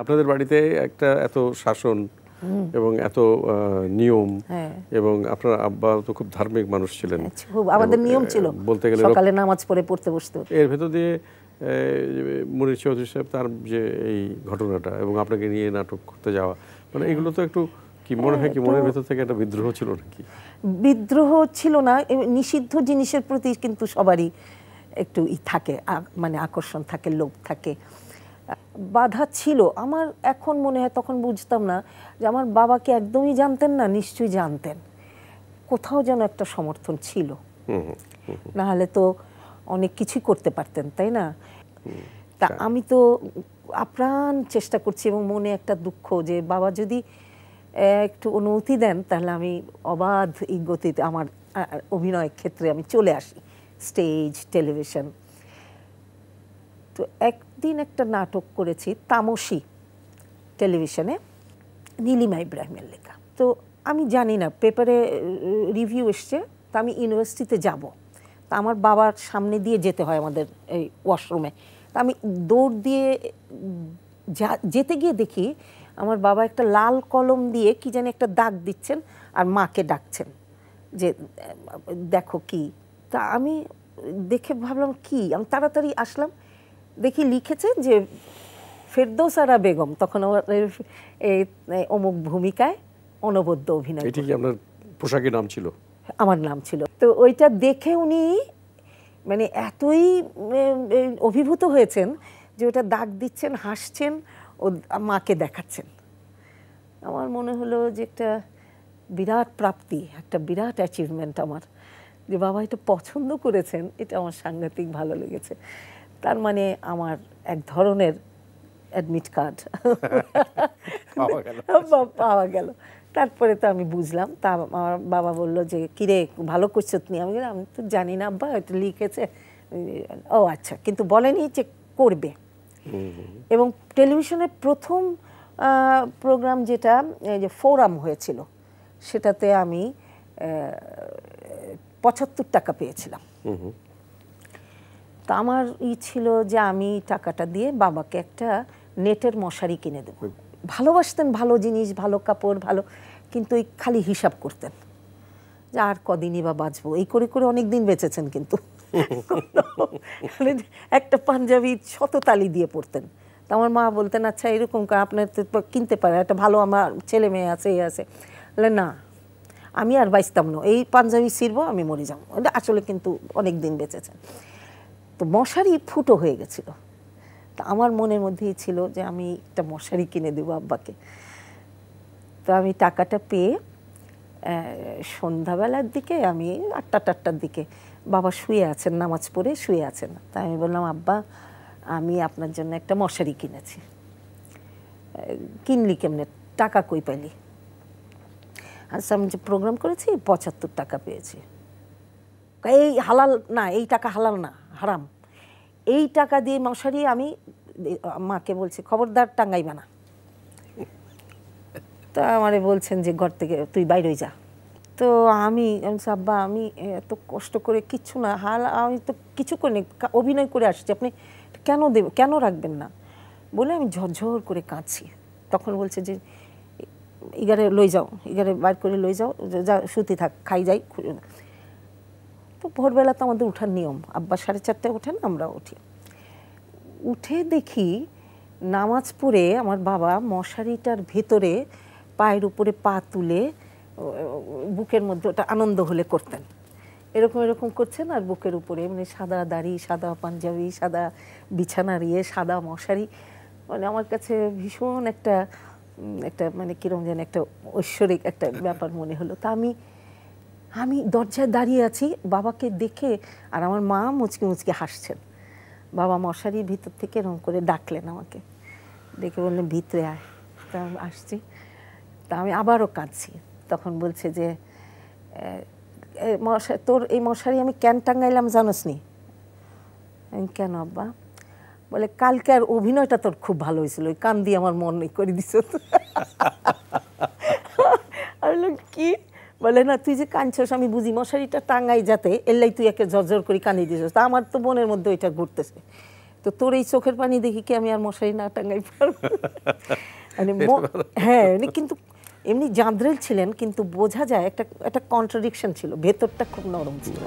আপনাদের বাড়িতে একটা এত শাসন এবং এত নিয়ম হ্যাঁ। এবং আপনার আব্বা তো খুব ধার্মিক মানুষ ছিলেন হ্যাঁ, আমাদের নিয়ম ছিল বলতে গেলে সকালে নামাজ পড়ে পড়তে বসতো এর ভেতর দিয়ে মনির চৌধুরী সাহেব তার যে এই ঘটনাটা এবং আপনাকে নিয়ে নাটক করতে যাওয়া মানে এগুলো তো একটু কি মনে হয় কি হ্যাঁ, মনের ভেতর থেকে একটা বিদ্রোহ ছিল নাকি বিদ্রোহ ছিল না নিষিদ্ধ জিনিসের প্রতি কিন্তু সবারই একটু ই থাকে মানে আকর্ষণ থাকে লোভ থাকে বাধা ছিল আমার এখন মনে হয় তখন বুঝতাম না যে আমার বাবাকে একদমই জানতেন না নিশ্চয়ই জানতেন কোথাও যেন একটা সমর্থন ছিল না হলে তো অনেক কিছুই করতে পারতেন তাই না তা আমি তো আপ্রাণ চেষ্টা করছি এবং মনে একটা দুঃখ যে বাবা যদি একটু অনুমতি দেন তাহলে আমি অবাধ এই গতিতে আমার অভিনয় ক্ষেত্রে আমি চলে আসি স্টেজ টেলিভিশন তো একদিন একটা নাটক করেছি তামসী টেলিভিশনে নীলিমা ইব্রাহিমের লেখা তো আমি জানি না পেপারে রিভিউ এসছে তা আমি ইউনিভার্সিটিতে যাব তা আমার বাবার সামনে দিয়ে যেতে হয় আমাদের এই ওয়াশরুমে তা আমি দৌড় দিয়ে যা যেতে গিয়ে দেখি আমার বাবা একটা লাল কলম দিয়ে কি জানি একটা দাগ দিচ্ছেন আর মাকে ডাকছেন যে দেখো কি তা আমি দেখে ভাবলাম কি আমি তাড়াতাড়ি আসলাম দেখি লিখেছে যে আরা বেগম তখন আমাদের এই অমুক ভূমিকায় অনবদ্য অভিনয় এটি কি আপনার পোশাকের নাম ছিল আমার নাম ছিল তো ওইটা দেখে উনি মানে এতই অভিভূত হয়েছেন যে ওটা দাগ দিচ্ছেন হাসছেন ও মাকে দেখাচ্ছেন আমার মনে হলো যে একটা বিরাট প্রাপ্তি একটা বিরাট অ্যাচিভমেন্ট আমার যে বাবা এটা পছন্দ করেছেন এটা আমার সাংঘাতিক ভালো লেগেছে তার মানে আমার এক ধরনের অ্যাডমিট কার্ড পাওয়া গেল তারপরে তো আমি বুঝলাম তা আমার বাবা বলল যে কিরে ভালো করছো তুমি আমি আমি তো জানি না আব্বা হয়তো লিখেছে ও আচ্ছা কিন্তু বলেনি যে করবে এবং টেলিভিশনের প্রথম প্রোগ্রাম যেটা যে ফোরাম হয়েছিল সেটাতে আমি পঁচাত্তর টাকা পেয়েছিলাম তা আমার ই ছিল যে আমি টাকাটা দিয়ে বাবাকে একটা নেটের মশারি কিনে দেব ভালোবাসতেন ভালো জিনিস ভালো কাপড় ভালো কিন্তু ওই খালি হিসাব করতেন যে আর কদিনই বা বাঁচবো এই করে করে অনেক দিন বেঁচেছেন কিন্তু মানে একটা পাঞ্জাবি শত তালি দিয়ে পড়তেন তো আমার মা বলতেন আচ্ছা এরকম আপনার তো কিনতে পারে একটা ভালো আমার ছেলে মেয়ে আছে এই আছে বলে না আমি আর বাঁচতাম না এই পাঞ্জাবি সিরবো আমি মরে যাবো আসলে কিন্তু অনেক দিন বেঁচেছেন তো মশারি ফুটো হয়ে গেছিল তা আমার মনের মধ্যেই ছিল যে আমি একটা মশারি কিনে দেবো আব্বাকে তো আমি টাকাটা পেয়ে সন্ধ্যাবেলার দিকে আমি আটটা টাটটার দিকে বাবা শুয়ে আছেন নামাজ পড়ে শুয়ে আছেন তাই আমি বললাম আব্বা আমি আপনার জন্য একটা মশারি কিনেছি কিনলি কেমনে টাকা কই পাইলি আচ্ছা আমি যে প্রোগ্রাম করেছি পঁচাত্তর টাকা পেয়েছি এই হালাল না এই টাকা হালাল না হারাম এই টাকা দিয়ে মশারি আমি মাকে বলছি খবরদার টাঙ্গাইবে না তা আমারে বলছেন যে ঘর থেকে তুই বাইরে যা তো আমি সাব্বা আমি এত কষ্ট করে কিচ্ছু না হাল আমি তো কিছু করিনি অভিনয় করে আসছি আপনি কেন দেব কেন রাখবেন না বলে আমি ঝরঝর করে কাঁদছি তখন বলছে যে ইগারে লই যাও ইগারে বাইর করে লই যাও যা শুতে থাক খাই যাই ভোরবেলা তো আমাদের ওঠার নিয়ম আব্বা সাড়ে চারটায় ওঠেন আমরা উঠি উঠে দেখি নামাজ পড়ে আমার বাবা মশারিটার ভেতরে পায়ের উপরে পা তুলে বুকের মধ্যে ওটা আনন্দ হলে করতেন এরকম এরকম করছেন আর বুকের উপরে মানে সাদা দাড়ি সাদা পাঞ্জাবি সাদা বিছানা ইয়ে সাদা মশারি মানে আমার কাছে ভীষণ একটা একটা মানে কীরকম যেন একটা ঐশ্বরিক একটা ব্যাপার মনে হলো তা আমি আমি দরজায় দাঁড়িয়ে আছি বাবাকে দেখে আর আমার মা মুচকি মুচকি হাসছেন বাবা মশারি ভিতর থেকে এরম করে ডাকলেন আমাকে ডেকে বললেন ভিতরে আয় তা আসছি তা আমি আবারও কাঁদছি তখন বলছে যে মশা তোর এই মশারি আমি ক্যান টাঙ্গাইলাম জানোস নি কেন আব্বা বলে কালকে আর অভিনয়টা তোর খুব ভালো হয়েছিল ওই কান দিয়ে আমার মন করে দিস আমি কি বলে না তুই যে কাঁদছস আমি বুঝি মশারিটা টাঙ্গাই যাতে এল্লাই তুই একে জর্জর করে কানিয়ে দিছস তা আমার তো মনের মধ্যে ওইটা ঘুরতেছে তো তোর এই চোখের পানি দেখি কি আমি আর মশারি না টাঙ্গাই পারবো মানে হ্যাঁ মানে কিন্তু এমনি জাঁদ্রেল ছিলেন কিন্তু বোঝা যায় একটা একটা কন্ট্রাডিকশন ছিল ভেতরটা খুব নরম ছিল